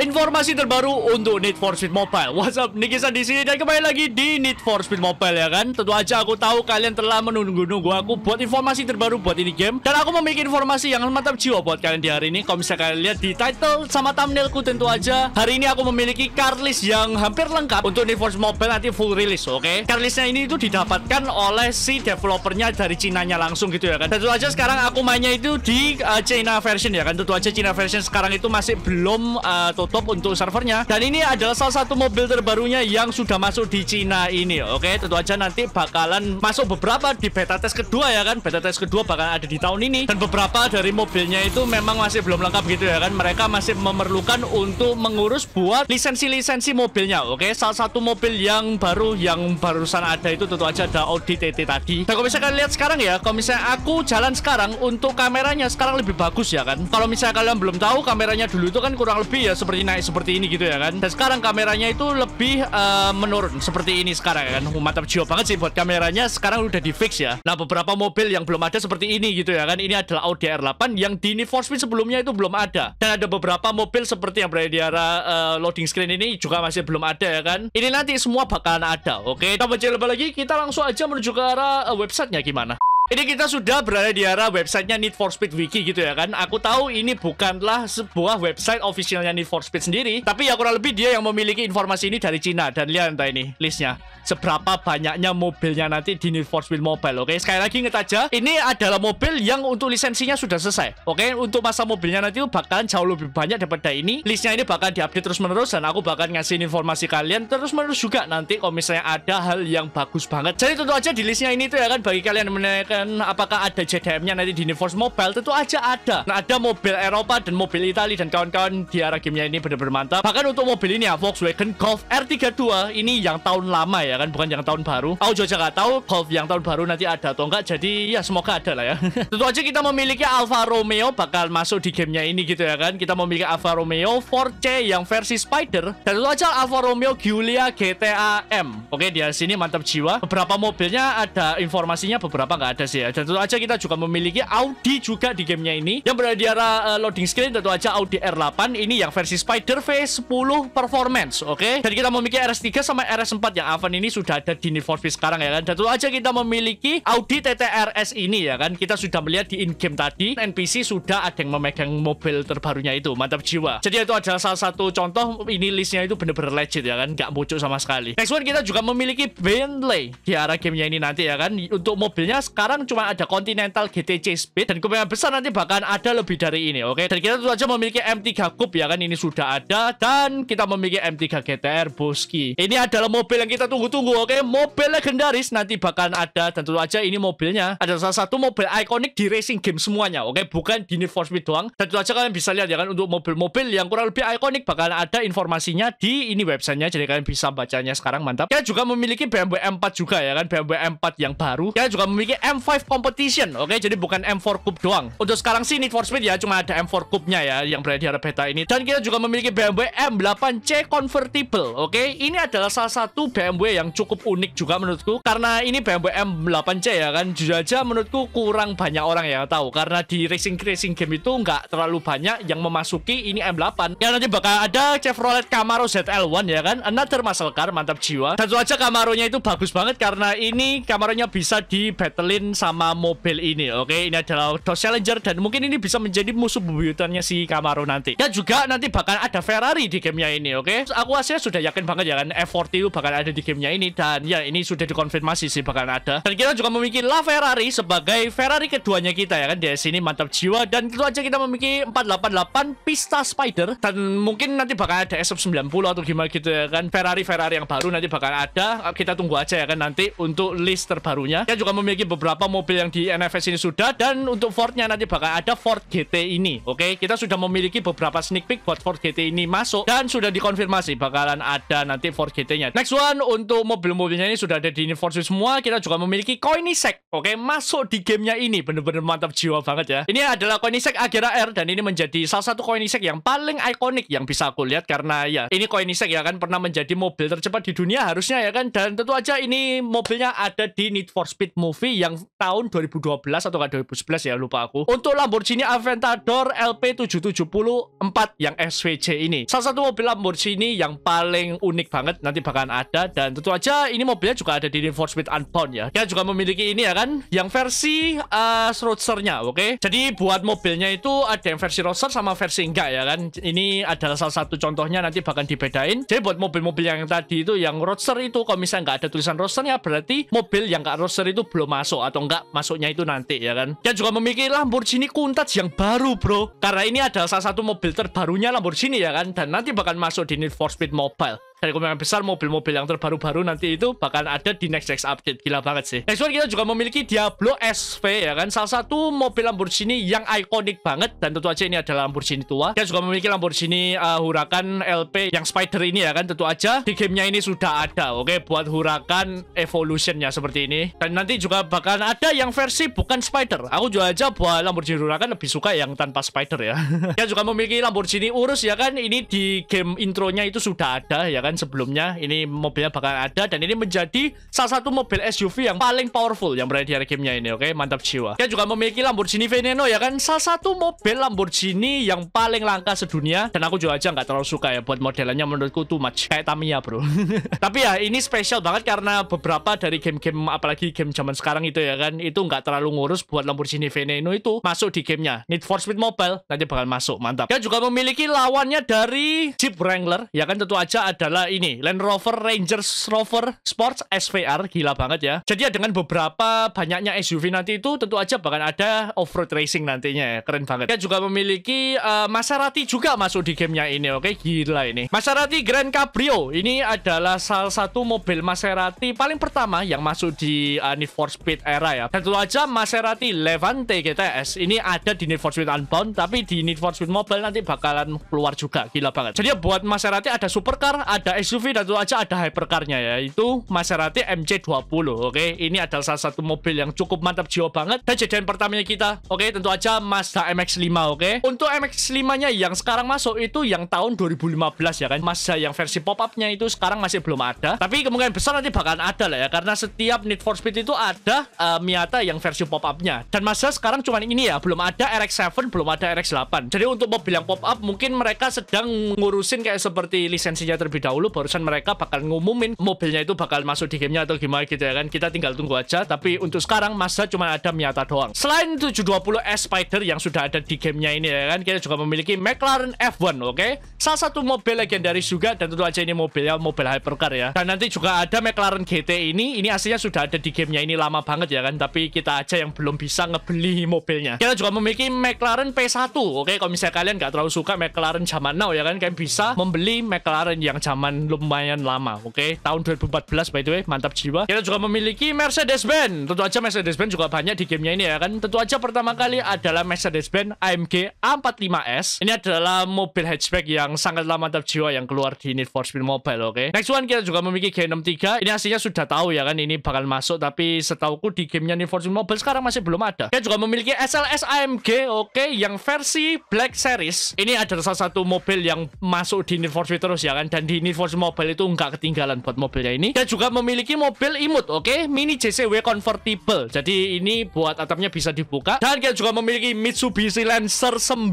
Informasi terbaru untuk Need for Speed Mobile. What's up, Nikisan di sini dan kembali lagi di Need for Speed Mobile ya kan? Tentu aja aku tahu kalian telah menunggu-nunggu aku buat informasi terbaru buat ini game dan aku memiliki informasi yang mantap jiwa buat kalian di hari ini. Kalau bisa kalian lihat di title sama thumbnailku tentu aja hari ini aku memiliki carlis yang hampir lengkap untuk Need for Speed Mobile nanti full release, oke? Okay? ini itu didapatkan oleh si developernya dari Cina nya langsung gitu ya kan? Tentu aja sekarang aku mainnya itu di uh, China version ya kan? Tentu aja China version sekarang itu masih belum uh, eh, total top untuk servernya. Dan ini adalah salah satu mobil terbarunya yang sudah masuk di Cina ini. Oke, tentu aja nanti bakalan masuk beberapa di beta test kedua ya kan. Beta test kedua bakal ada di tahun ini dan beberapa dari mobilnya itu memang masih belum lengkap gitu ya kan. Mereka masih memerlukan untuk mengurus buat lisensi-lisensi mobilnya. Oke, salah satu mobil yang baru yang barusan ada itu tentu aja ada Audi TT tadi. Dan kalau misalnya lihat sekarang ya, kalau misalnya aku jalan sekarang untuk kameranya sekarang lebih bagus ya kan. Kalau misalnya kalian belum tahu kameranya dulu itu kan kurang lebih ya seperti naik seperti ini gitu ya kan. Dan sekarang kameranya itu lebih uh, menurun seperti ini sekarang ya kan. mantap jiwa banget sih buat kameranya sekarang udah di fix ya. Nah beberapa mobil yang belum ada seperti ini gitu ya kan. Ini adalah Audi R8 yang di Need for Speed sebelumnya itu belum ada. Dan ada beberapa mobil seperti yang berada di arah uh, loading screen ini juga masih belum ada ya kan. Ini nanti semua bakalan ada. Oke, okay? kita baca lebih lagi kita langsung aja menuju ke arah uh, websitenya gimana. Ini kita sudah berada di arah websitenya Need for Speed Wiki gitu ya kan. Aku tahu ini bukanlah sebuah website officialnya Need for Speed sendiri, tapi ya kurang lebih dia yang memiliki informasi ini dari Cina. Dan lihat entah ini listnya. Seberapa banyaknya mobilnya nanti di Need for Speed Mobile, oke? Sekali lagi inget aja, ini adalah mobil yang untuk lisensinya sudah selesai, oke? Untuk masa mobilnya nanti bahkan jauh lebih banyak daripada ini. Listnya ini bakal diupdate terus-menerus dan aku bakal ngasih informasi kalian terus-menerus juga nanti kalau misalnya ada hal yang bagus banget. Jadi tentu aja di listnya ini tuh ya kan bagi kalian yang dan apakah ada JDM-nya nanti di Universe Mobile tentu aja ada nah, ada mobil Eropa dan mobil Italia dan kawan-kawan di arah gamenya ini benar-benar mantap bahkan untuk mobil ini ya Volkswagen Golf R32 ini yang tahun lama ya kan bukan yang tahun baru aku juga nggak tahu Golf yang tahun baru nanti ada atau enggak jadi ya semoga ada lah ya tentu aja kita memiliki Alfa Romeo bakal masuk di gamenya ini gitu ya kan kita memiliki Alfa Romeo 4C yang versi Spider dan tentu aja Alfa Romeo Giulia GTA M oke di sini mantap jiwa beberapa mobilnya ada informasinya beberapa nggak ada sih ya. Dan tentu aja kita juga memiliki Audi juga di gamenya ini. Yang berada di arah uh, loading screen tentu aja Audi R8. Ini yang versi spider v 10 Performance, oke? Okay? Dan kita memiliki RS3 sama RS4 yang Avan ini sudah ada di Need for Speed sekarang ya kan. Dan tentu aja kita memiliki Audi TTRS ini ya kan. Kita sudah melihat di in-game tadi, NPC sudah ada yang memegang mobil terbarunya itu. Mantap jiwa. Jadi itu adalah salah satu contoh ini listnya itu bener-bener legit ya kan. gak muncul sama sekali. Next one kita juga memiliki Bentley di arah gamenya ini nanti ya kan. Untuk mobilnya sekarang sekarang cuma ada Continental GTC Speed dan kemungkinan besar nanti bahkan ada lebih dari ini oke okay? dan kita tentu saja memiliki M3 Coupe ya kan ini sudah ada dan kita memiliki M3 GTR Boski ini adalah mobil yang kita tunggu-tunggu oke okay? mobil legendaris nanti bahkan ada dan tentu saja ini mobilnya ada salah satu mobil ikonik di racing game semuanya oke okay? bukan di Need for Speed doang tentu aja kalian bisa lihat ya kan untuk mobil-mobil yang kurang lebih ikonik bahkan ada informasinya di ini websitenya jadi kalian bisa bacanya sekarang mantap kita juga memiliki BMW M4 juga ya kan BMW M4 yang baru kita juga memiliki M Competition, oke? Okay? Jadi bukan M4 Coupe doang. Untuk sekarang sih Need for Speed ya cuma ada M4 coupe ya yang berada di arah beta ini. Dan kita juga memiliki BMW M8C Convertible, oke? Okay? Ini adalah salah satu BMW yang cukup unik juga menurutku karena ini BMW M8C ya kan. Jujur aja menurutku kurang banyak orang yang tahu karena di racing racing game itu nggak terlalu banyak yang memasuki ini M8. Yang nanti bakal ada Chevrolet Camaro ZL1 ya kan. Another muscle car, mantap jiwa. Dan aja Camaro-nya itu bagus banget karena ini Camaro-nya bisa di battlein sama mobil ini oke okay? ini adalah Dodge Challenger dan mungkin ini bisa menjadi musuh bebuyutannya si Camaro nanti dan juga nanti bahkan ada Ferrari di gamenya ini oke okay? aku aslinya sudah yakin banget ya kan F40 bakal ada di gamenya ini dan ya ini sudah dikonfirmasi sih bakal ada dan kita juga memiliki La Ferrari sebagai Ferrari keduanya kita ya kan di sini mantap jiwa dan itu aja kita memiliki 488 Pista Spider dan mungkin nanti bakal ada SF90 atau gimana gitu ya kan Ferrari Ferrari yang baru nanti bakal ada kita tunggu aja ya kan nanti untuk list terbarunya kita juga memiliki beberapa beberapa mobil yang di NFS ini sudah dan untuk Fordnya nanti bakal ada Ford GT ini oke okay? kita sudah memiliki beberapa sneak peek buat Ford GT ini masuk dan sudah dikonfirmasi bakalan ada nanti Ford GT-nya next one untuk mobil-mobilnya ini sudah ada di Need for Speed semua kita juga memiliki Koinisek oke okay? masuk di gamenya ini bener-bener mantap jiwa banget ya ini adalah Koinisek Agera R dan ini menjadi salah satu Koinisek yang paling ikonik yang bisa aku lihat karena ya ini Koinisek ya kan pernah menjadi mobil tercepat di dunia harusnya ya kan dan tentu aja ini mobilnya ada di Need for Speed movie yang tahun 2012 atau 2011 ya lupa aku untuk Lamborghini Aventador LP774 yang SVJ ini salah satu mobil Lamborghini yang paling unik banget nanti bakalan ada dan tentu aja ini mobilnya juga ada di Need Speed Unbound ya dia juga memiliki ini ya kan yang versi uh, roadsternya oke okay? jadi buat mobilnya itu ada yang versi roadster sama versi enggak ya kan ini adalah salah satu contohnya nanti bakal dibedain jadi buat mobil-mobil yang tadi itu yang roadster itu kalau misalnya nggak ada tulisan roadsternya berarti mobil yang nggak roadster itu belum masuk atau enggak masuknya itu nanti ya kan dan juga memiliki Lamborghini Countach yang baru bro karena ini adalah salah satu mobil terbarunya Lamborghini ya kan dan nanti bakal masuk di Need for Speed Mobile dari kemungkinan besar mobil-mobil yang terbaru-baru nanti itu bakal ada di next next update gila banget sih next one kita juga memiliki Diablo SV ya kan salah satu mobil Lamborghini yang ikonik banget dan tentu aja ini adalah Lamborghini tua kita juga memiliki Lamborghini uh, Huracan LP yang Spider ini ya kan tentu aja di gamenya ini sudah ada oke okay? buat Huracan Evolutionnya seperti ini dan nanti juga bakal ada yang versi bukan Spider aku juga aja buat Lamborghini Huracan lebih suka yang tanpa Spider ya kita juga memiliki Lamborghini Urus ya kan ini di game intronya itu sudah ada ya kan kan sebelumnya ini mobilnya bakal ada dan ini menjadi salah satu mobil SUV yang paling powerful yang berada di gamenya ini oke okay? mantap jiwa dia juga memiliki Lamborghini Veneno ya kan salah satu mobil Lamborghini yang paling langka sedunia dan aku juga aja nggak terlalu suka ya buat modelnya menurutku too much kayak Tamiya bro tapi ya ini spesial banget karena beberapa dari game-game apalagi game zaman sekarang itu ya kan itu nggak terlalu ngurus buat Lamborghini Veneno itu masuk di gamenya Need for Speed Mobile nanti bakal masuk mantap dia juga memiliki lawannya dari Jeep Wrangler ya kan tentu aja adalah adalah ini Land Rover Rangers Rover Sports SVR gila banget ya. Jadi ya dengan beberapa banyaknya SUV nanti itu tentu aja bahkan ada off road racing nantinya ya. Keren banget. Dia juga memiliki uh, Maserati juga masuk di gamenya ini oke gila ini. Maserati Grand Cabrio ini adalah salah satu mobil Maserati paling pertama yang masuk di uh, Need for Speed era ya. Tentu aja Maserati Levante GTS ini ada di Need for Speed Unbound tapi di Need for Speed Mobile nanti bakalan keluar juga gila banget. Jadi ya buat Maserati ada supercar, ada ada SUV dan tentu aja ada hypercarnya ya itu Maserati MC20 oke okay? ini adalah salah satu mobil yang cukup mantap jiwa banget dan jadian pertamanya kita oke okay? tentu aja Mazda MX-5 oke okay? untuk MX-5 nya yang sekarang masuk itu yang tahun 2015 ya kan Mazda yang versi pop up nya itu sekarang masih belum ada tapi kemungkinan besar nanti bakalan ada lah ya karena setiap Need for Speed itu ada uh, Miata yang versi pop up nya dan Mazda sekarang cuman ini ya belum ada RX-7 belum ada RX-8 jadi untuk mobil yang pop up mungkin mereka sedang ngurusin kayak seperti lisensinya terlebih dahulu dahulu barusan mereka bakal ngumumin mobilnya itu bakal masuk di gamenya atau gimana gitu ya kan kita tinggal tunggu aja tapi untuk sekarang masa cuma ada Miata doang selain 720S Spider yang sudah ada di gamenya ini ya kan kita juga memiliki McLaren F1 oke okay? salah satu mobil legendaris juga dan tentu aja ini mobilnya mobil hypercar ya dan nanti juga ada McLaren GT ini ini aslinya sudah ada di gamenya ini lama banget ya kan tapi kita aja yang belum bisa ngebeli mobilnya kita juga memiliki McLaren P1 oke okay? kalau misalnya kalian nggak terlalu suka McLaren zaman now ya kan kalian bisa membeli McLaren yang zaman lumayan lama, oke? Okay? Tahun 2014 by the way, mantap jiwa. Kita juga memiliki Mercedes-Benz. Tentu aja Mercedes-Benz juga banyak di gamenya ini ya kan. Tentu aja pertama kali adalah Mercedes-Benz AMG A45S. Ini adalah mobil hatchback yang sangatlah mantap jiwa yang keluar di Need for Speed Mobile, oke? Okay? Next one kita juga memiliki G63. Ini aslinya sudah tahu ya kan ini bakal masuk tapi setauku di gamenya Need for Speed Mobile sekarang masih belum ada. Kita juga memiliki SLS AMG, oke, okay? yang versi Black Series. Ini adalah salah satu mobil yang masuk di Need for Speed terus ya kan dan di Need GeForce Mobile itu nggak ketinggalan buat mobilnya ini. Dan juga memiliki mobil imut, oke? Okay? Mini JCW Convertible. Jadi ini buat atapnya bisa dibuka. Dan kita juga memiliki Mitsubishi Lancer 9,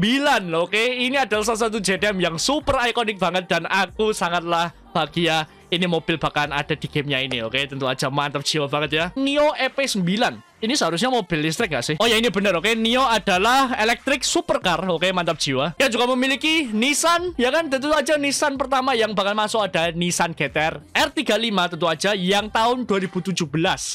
oke? Okay? Ini adalah salah satu JDM yang super ikonik banget dan aku sangatlah bahagia ini mobil bakalan ada di gamenya ini oke okay? tentu aja mantap jiwa banget ya Neo EP9 ini seharusnya mobil listrik gak sih? Oh ya ini bener oke okay? Nio adalah electric supercar oke okay? mantap jiwa Yang juga memiliki Nissan ya kan tentu aja Nissan pertama yang bakal masuk ada Nissan GTR R35 tentu aja yang tahun 2017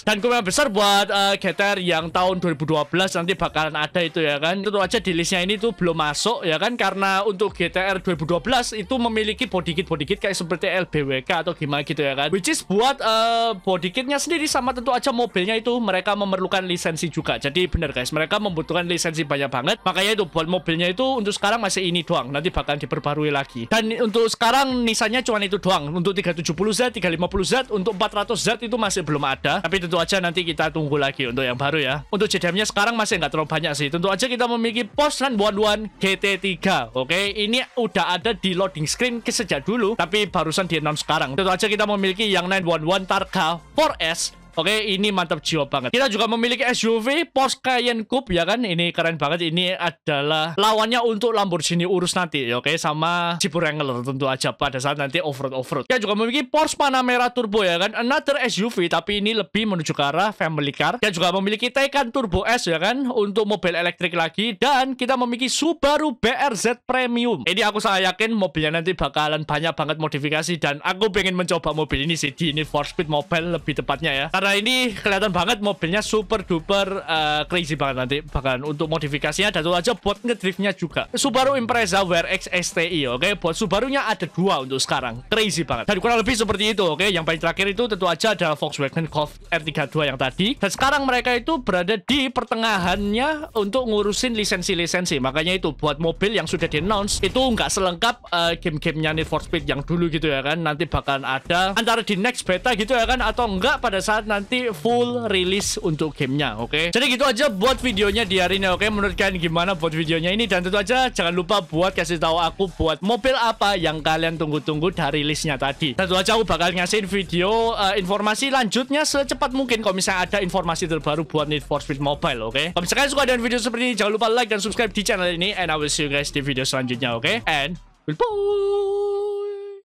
dan kemungkinan besar buat uh, eh, GTR yang tahun 2012 nanti bakalan ada itu ya kan tentu aja di listnya ini tuh belum masuk ya kan karena untuk GTR 2012 itu memiliki body kit body kit kayak seperti LBWK atau gimana gitu ya kan which is buat uh, body kitnya sendiri sama tentu aja mobilnya itu mereka memerlukan lisensi juga jadi bener guys mereka membutuhkan lisensi banyak banget makanya itu buat mobilnya itu untuk sekarang masih ini doang nanti bakal diperbarui lagi dan untuk sekarang nisannya cuma itu doang untuk 370Z 350Z untuk 400Z itu masih belum ada tapi tentu aja nanti kita tunggu lagi untuk yang baru ya untuk JDM-nya sekarang masih nggak terlalu banyak sih tentu aja kita memiliki Porsche 911 GT3 oke okay? ini udah ada di loading screen sejak dulu tapi barusan Vietnam sekarang. Tentu saja kita memiliki yang 911 Tarka 4S Oke, ini mantap jiwa banget. Kita juga memiliki SUV Porsche Cayenne Coupe ya kan. Ini keren banget. Ini adalah lawannya untuk Lamborghini Urus nanti. Ya, oke, sama Jeep Wrangler tentu aja pada saat nanti offroad offroad. Kita juga memiliki Porsche Panamera Turbo ya kan. Another SUV tapi ini lebih menuju ke arah family car. Kita juga memiliki Taycan Turbo S ya kan untuk mobil elektrik lagi dan kita memiliki Subaru BRZ Premium. Ini aku sangat yakin mobilnya nanti bakalan banyak banget modifikasi dan aku pengen mencoba mobil ini sih di ini for speed mobile lebih tepatnya ya karena ini kelihatan banget mobilnya super duper uh, crazy banget nanti bahkan untuk modifikasinya dan tuh aja buat ngedriftnya juga Subaru Impreza WRX STI oke okay? buat nya ada dua untuk sekarang crazy banget dan kurang lebih seperti itu oke okay? yang paling terakhir itu tentu aja adalah Volkswagen Golf R32 yang tadi dan sekarang mereka itu berada di pertengahannya untuk ngurusin lisensi-lisensi makanya itu buat mobil yang sudah di announce itu nggak selengkap uh, game-gamenya Need for Speed yang dulu gitu ya kan nanti bakalan ada antara di next beta gitu ya kan atau enggak pada saat nanti full rilis untuk gamenya oke okay? jadi gitu aja buat videonya di hari ini oke okay? menurut kalian gimana buat videonya ini dan tentu aja jangan lupa buat kasih tahu aku buat mobil apa yang kalian tunggu-tunggu dari rilisnya tadi tentu aja aku bakal ngasihin video uh, informasi lanjutnya secepat mungkin kalau misalnya ada informasi terbaru buat Need for Speed Mobile oke okay? kalau misalnya suka dengan video seperti ini jangan lupa like dan subscribe di channel ini and I will see you guys di video selanjutnya oke okay? and goodbye